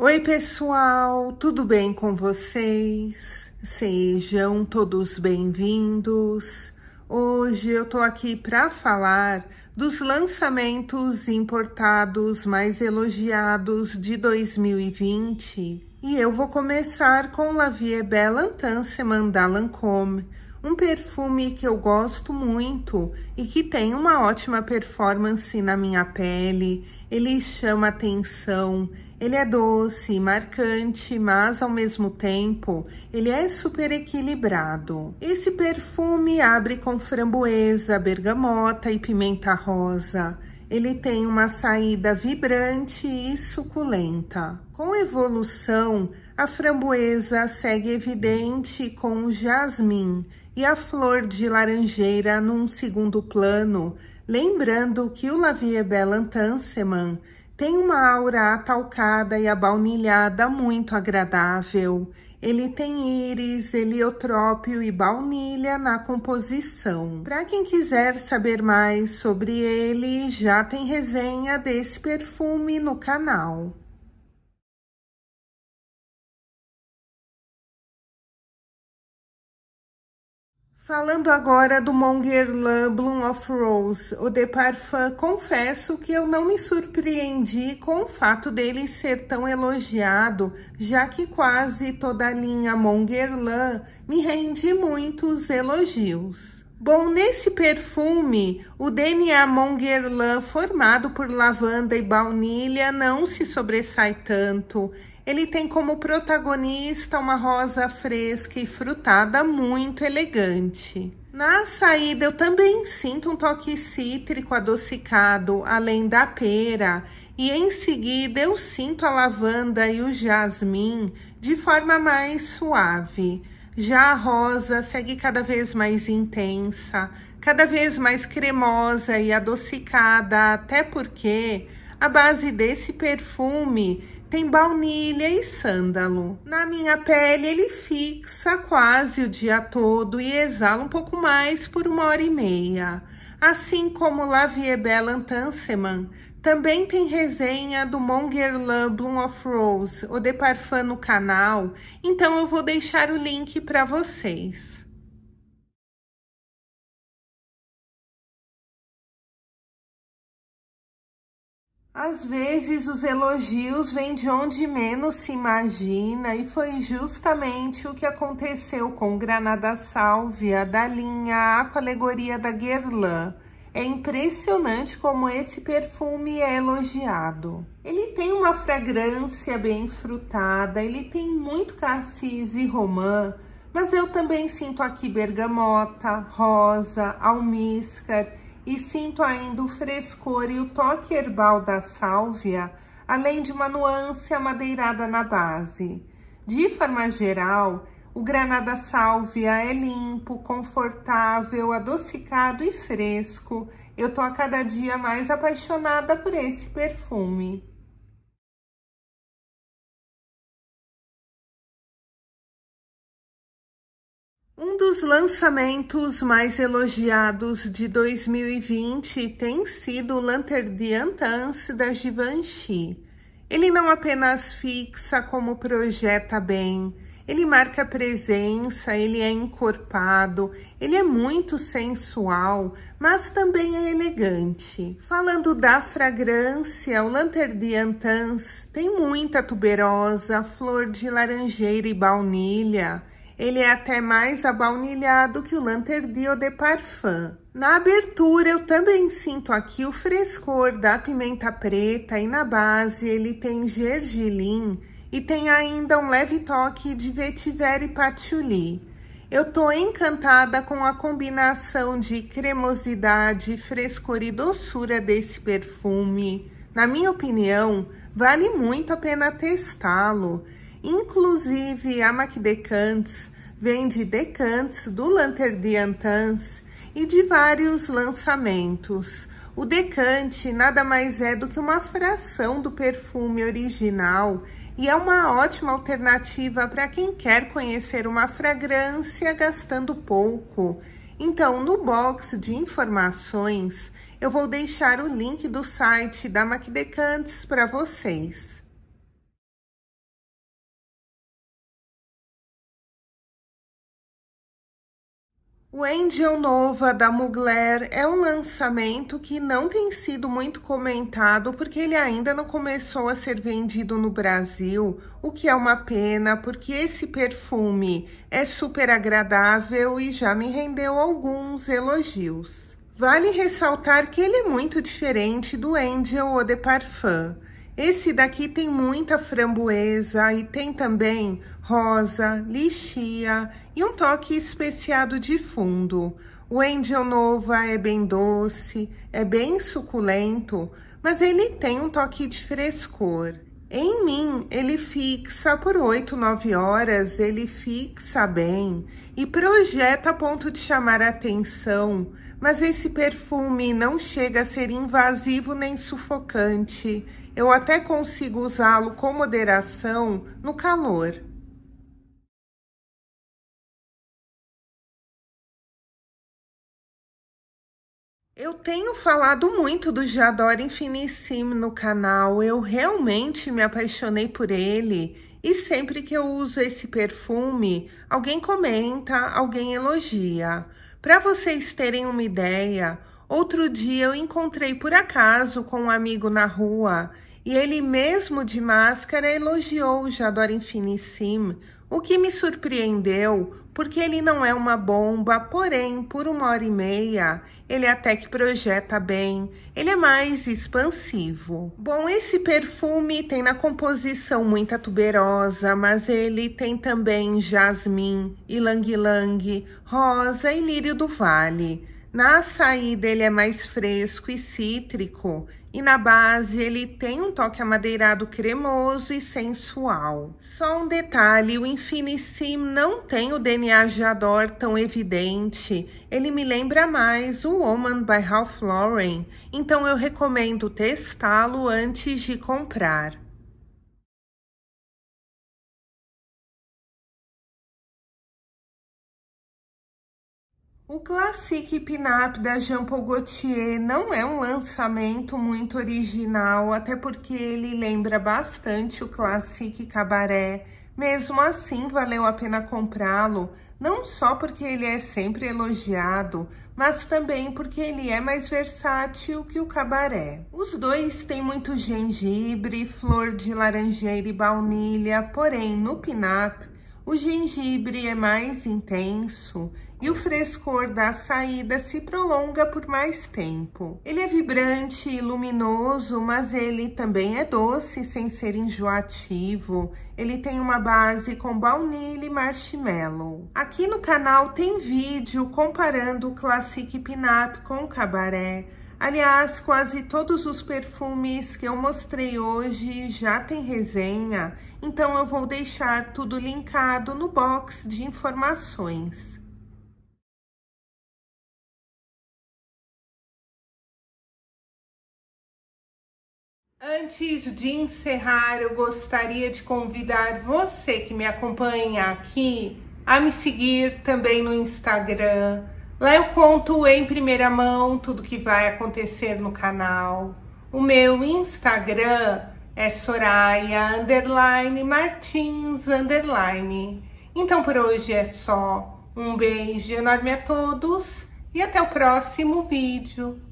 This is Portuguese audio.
Oi, pessoal, tudo bem com vocês? Sejam todos bem-vindos. Hoje eu tô aqui para falar dos lançamentos importados mais elogiados de 2020 e eu vou começar com La Vie Belle Intense da Lancôme, um perfume que eu gosto muito e que tem uma ótima performance na minha pele, ele chama atenção, ele é doce, marcante, mas ao mesmo tempo ele é super equilibrado. Esse perfume abre com framboesa, bergamota e pimenta rosa. Ele tem uma saída vibrante e suculenta. Com evolução, a framboesa segue evidente com o jasmim e a flor de laranjeira num segundo plano, lembrando que o Lavier Belle Antanseman tem uma aura atalcada e abaunilhada muito agradável. Ele tem íris, heliotrópio e baunilha na composição. Para quem quiser saber mais sobre ele, já tem resenha desse perfume no canal. Falando agora do Monguerlan Bloom of Rose, o De Parfum, confesso que eu não me surpreendi com o fato dele ser tão elogiado, já que quase toda a linha Monguerlan me rende muitos elogios. Bom, nesse perfume, o DNA Monguerlan formado por lavanda e baunilha não se sobressai tanto. Ele tem como protagonista uma rosa fresca e frutada muito elegante. Na saída, eu também sinto um toque cítrico adocicado, além da pera, e em seguida eu sinto a lavanda e o jasmim de forma mais suave. Já a rosa segue cada vez mais intensa, cada vez mais cremosa e adocicada, até porque a base desse perfume tem baunilha e sândalo. Na minha pele ele fixa quase o dia todo e exala um pouco mais por uma hora e meia. Assim como La Vie Belle Antanseman, também tem resenha do Monguerlan Bloom of Rose, o de Parfum no canal, então eu vou deixar o link para vocês. Às vezes os elogios vêm de onde menos se imagina e foi justamente o que aconteceu com Granada Sálvia da linha Alegoria da Guerlain. É impressionante como esse perfume é elogiado. Ele tem uma fragrância bem frutada, ele tem muito cassis e romã, mas eu também sinto aqui bergamota, rosa, almíscar e sinto ainda o frescor e o toque herbal da sálvia, além de uma nuance amadeirada na base. De forma geral, o granada sálvia é limpo, confortável, adocicado e fresco. Eu tô a cada dia mais apaixonada por esse perfume. Um dos lançamentos mais elogiados de 2020 tem sido o Lanterne Diantance da Givenchy. Ele não apenas fixa como projeta bem, ele marca presença, ele é encorpado, ele é muito sensual, mas também é elegante. Falando da fragrância, o Lanterdiantans tem muita tuberosa, flor de laranjeira e baunilha. Ele é até mais abaunilhado que o Lanterdio de Parfum. Na abertura, eu também sinto aqui o frescor da pimenta preta e na base ele tem gergelim e tem ainda um leve toque de vetiver e patchouli. Eu tô encantada com a combinação de cremosidade, frescor e doçura desse perfume. Na minha opinião, vale muito a pena testá-lo. Inclusive, a Mac Decantes vende decantes do Lanter Diantans e de vários lançamentos. O decante nada mais é do que uma fração do perfume original e é uma ótima alternativa para quem quer conhecer uma fragrância gastando pouco. Então, no box de informações, eu vou deixar o link do site da Decants para vocês. O Angel Nova da Mugler é um lançamento que não tem sido muito comentado porque ele ainda não começou a ser vendido no Brasil, o que é uma pena, porque esse perfume é super agradável e já me rendeu alguns elogios. Vale ressaltar que ele é muito diferente do Angel Eau de Parfum. Esse daqui tem muita framboesa e tem também rosa, lixia e um toque especiado de fundo. O Angel Nova é bem doce, é bem suculento, mas ele tem um toque de frescor. Em mim, ele fixa por 8, 9 horas, ele fixa bem e projeta a ponto de chamar atenção, mas esse perfume não chega a ser invasivo nem sufocante. Eu até consigo usá-lo com moderação no calor. Eu tenho falado muito do Jador Infinissim no canal, eu realmente me apaixonei por ele e sempre que eu uso esse perfume, alguém comenta, alguém elogia. Para vocês terem uma ideia, outro dia eu encontrei por acaso com um amigo na rua e ele mesmo de máscara elogiou o Jador Infinissim o que me surpreendeu, porque ele não é uma bomba, porém, por uma hora e meia, ele até que projeta bem, ele é mais expansivo. Bom, esse perfume tem na composição muita tuberosa, mas ele tem também jasmim, ylang-ylang, rosa e lírio do vale. Na saída ele é mais fresco e cítrico e na base ele tem um toque amadeirado cremoso e sensual. Só um detalhe, o Infinissim não tem o DNA geador tão evidente. Ele me lembra mais o Woman by Ralph Lauren, então eu recomendo testá-lo antes de comprar. O Classic Pinap da Jean Paul Gaultier não é um lançamento muito original, até porque ele lembra bastante o Classic Cabaré. Mesmo assim, valeu a pena comprá-lo, não só porque ele é sempre elogiado, mas também porque ele é mais versátil que o cabaré. Os dois têm muito gengibre, flor de laranjeira e baunilha, porém no pinap o gengibre é mais intenso e o frescor da saída se prolonga por mais tempo. Ele é vibrante e luminoso, mas ele também é doce sem ser enjoativo. Ele tem uma base com baunilha e marshmallow. Aqui no canal tem vídeo comparando o Classic Pinap com o Cabaré. Aliás, quase todos os perfumes que eu mostrei hoje já tem resenha, então eu vou deixar tudo linkado no box de informações. Antes de encerrar, eu gostaria de convidar você que me acompanha aqui a me seguir também no Instagram Lá eu conto em primeira mão tudo que vai acontecer no canal. O meu Instagram é Soraya underline Martins underline. Então por hoje é só. Um beijo enorme a todos e até o próximo vídeo.